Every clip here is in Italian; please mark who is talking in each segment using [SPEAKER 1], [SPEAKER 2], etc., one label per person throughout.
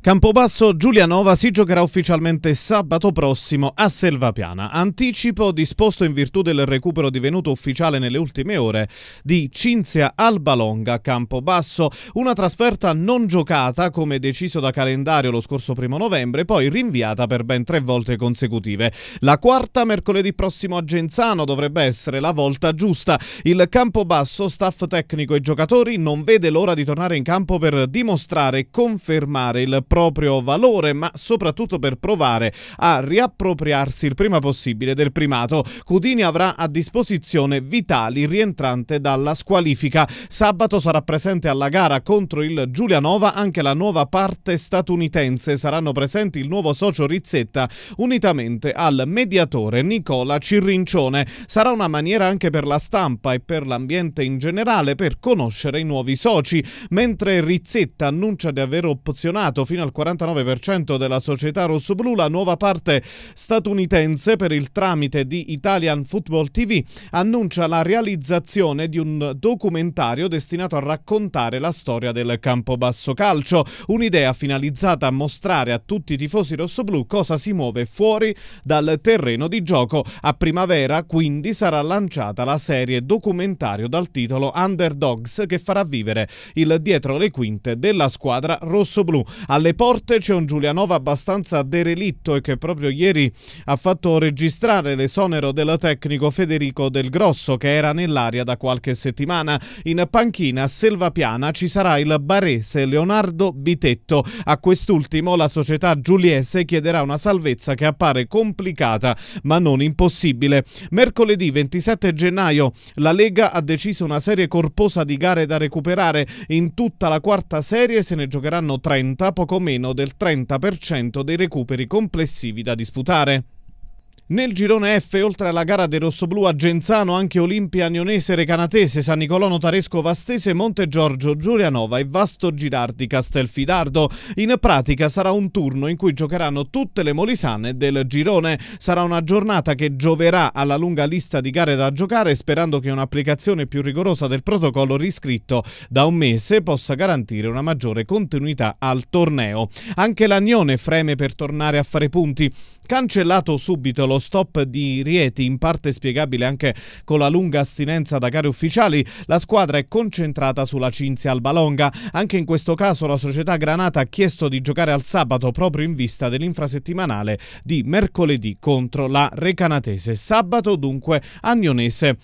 [SPEAKER 1] Campobasso Giulianova si giocherà ufficialmente sabato prossimo a Selvapiana. Anticipo disposto in virtù del recupero divenuto ufficiale nelle ultime ore di Cinzia Albalonga Campobasso, una trasferta non giocata come deciso da calendario lo scorso primo novembre, poi rinviata per ben tre volte consecutive. La quarta mercoledì prossimo a Genzano dovrebbe essere la volta giusta. Il Campobasso, staff tecnico e giocatori non vede l'ora di tornare in campo per dimostrare e confermare il proprio valore, ma soprattutto per provare a riappropriarsi il prima possibile del primato. Cudini avrà a disposizione Vitali rientrante dalla squalifica. Sabato sarà presente alla gara contro il Giulianova anche la nuova parte statunitense. Saranno presenti il nuovo socio Rizzetta unitamente al mediatore Nicola Cirrincione. Sarà una maniera anche per la stampa e per l'ambiente in generale per conoscere i nuovi soci, mentre Rizzetta annuncia di aver opzionato fino fino al 49% della società rossoblu, la nuova parte statunitense per il tramite di Italian Football TV annuncia la realizzazione di un documentario destinato a raccontare la storia del Campobasso Calcio, un'idea finalizzata a mostrare a tutti i tifosi rossoblu cosa si muove fuori dal terreno di gioco. A primavera quindi sarà lanciata la serie documentario dal titolo Underdogs che farà vivere il dietro le quinte della squadra rossoblu. Alle alle porte c'è un Giulianova abbastanza derelitto e che proprio ieri ha fatto registrare l'esonero del tecnico Federico Del Grosso che era nell'aria da qualche settimana. In panchina a Selvapiana ci sarà il barese Leonardo Bitetto. A quest'ultimo la società giuliese chiederà una salvezza che appare complicata ma non impossibile. Mercoledì 27 gennaio la Lega ha deciso una serie corposa di gare da recuperare. In tutta la quarta serie se ne giocheranno 30, poco poco meno del 30% dei recuperi complessivi da disputare. Nel girone F, oltre alla gara dei rossoblù a Genzano, anche Olimpia Nionese, Recanatese, San Nicolò Notaresco Vastese, Monte Giorgio, Giulianova e Vasto Girardi Castelfidardo. In pratica sarà un turno in cui giocheranno tutte le molisane del girone. Sarà una giornata che gioverà alla lunga lista di gare da giocare, sperando che un'applicazione più rigorosa del protocollo riscritto da un mese possa garantire una maggiore continuità al torneo. Anche l'Agnone freme per tornare a fare punti. Cancellato subito lo lo stop di Rieti, in parte spiegabile anche con la lunga astinenza da gare ufficiali, la squadra è concentrata sulla Cinzia Albalonga. Anche in questo caso la società Granata ha chiesto di giocare al sabato proprio in vista dell'infrasettimanale di mercoledì contro la Recanatese. Sabato dunque a Nionese.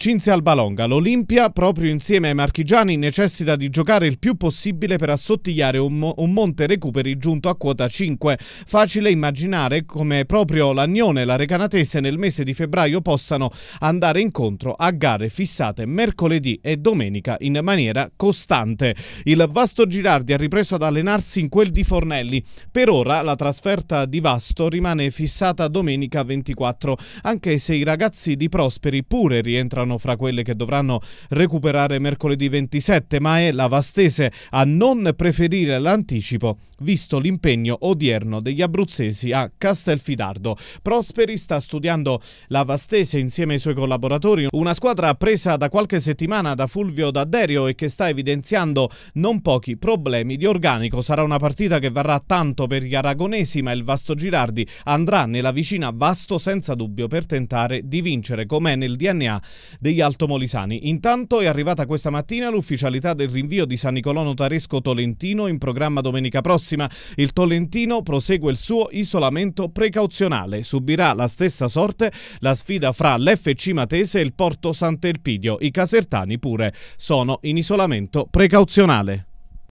[SPEAKER 1] Cinzia Albalonga, l'Olimpia, proprio insieme ai marchigiani, necessita di giocare il più possibile per assottigliare un, mo un monte recuperi giunto a quota 5. Facile immaginare come proprio l'Agnone e la Recanatese nel mese di febbraio possano andare incontro a gare fissate mercoledì e domenica in maniera costante. Il vasto Girardi ha ripreso ad allenarsi in quel di Fornelli. Per ora la trasferta di Vasto rimane fissata domenica 24, anche se i ragazzi di Prosperi pure rientrano rientrano fra quelle che dovranno recuperare mercoledì 27, ma è la Vastese a non preferire l'anticipo, visto l'impegno odierno degli abruzzesi a Castelfidardo. Prosperi sta studiando la Vastese insieme ai suoi collaboratori, una squadra presa da qualche settimana da Fulvio D'Adderio e che sta evidenziando non pochi problemi di organico. Sarà una partita che varrà tanto per gli aragonesi, ma il Vasto Girardi andrà nella vicina Vasto senza dubbio per tentare di vincere, com'è nel DNA degli altomolisani. Intanto è arrivata questa mattina l'ufficialità del rinvio di San Nicolò Notaresco Tolentino in programma domenica prossima. Il Tolentino prosegue il suo isolamento precauzionale. Subirà la stessa sorte la sfida fra l'FC Matese e il Porto Sant'Elpidio. I casertani pure sono in isolamento precauzionale.